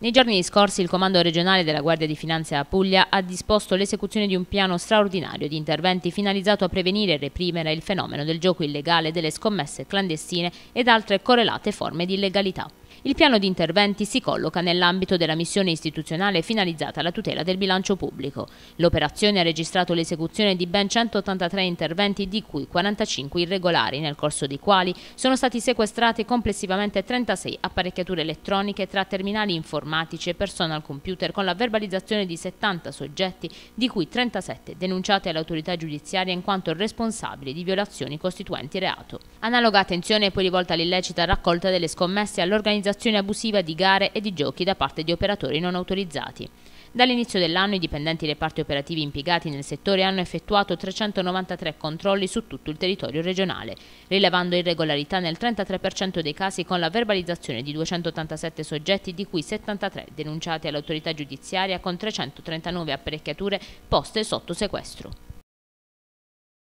Nei giorni scorsi il Comando regionale della Guardia di Finanza a Puglia ha disposto l'esecuzione di un piano straordinario di interventi finalizzato a prevenire e reprimere il fenomeno del gioco illegale, delle scommesse clandestine ed altre correlate forme di illegalità. Il piano di interventi si colloca nell'ambito della missione istituzionale finalizzata alla tutela del bilancio pubblico. L'operazione ha registrato l'esecuzione di ben 183 interventi, di cui 45 irregolari, nel corso dei quali sono stati sequestrate complessivamente 36 apparecchiature elettroniche tra terminali informatici e personal computer con la verbalizzazione di 70 soggetti, di cui 37 denunciati all'autorità giudiziaria in quanto responsabili di violazioni costituenti reato. Analoga attenzione è poi rivolta all'illecita raccolta delle scommesse all'organizzazione realizzazione abusiva di gare e di giochi da parte di operatori non autorizzati. Dall'inizio dell'anno i dipendenti reparti operativi impiegati nel settore hanno effettuato 393 controlli su tutto il territorio regionale, rilevando irregolarità nel 33% dei casi con la verbalizzazione di 287 soggetti di cui 73 denunciati all'autorità giudiziaria con 339 apparecchiature poste sotto sequestro.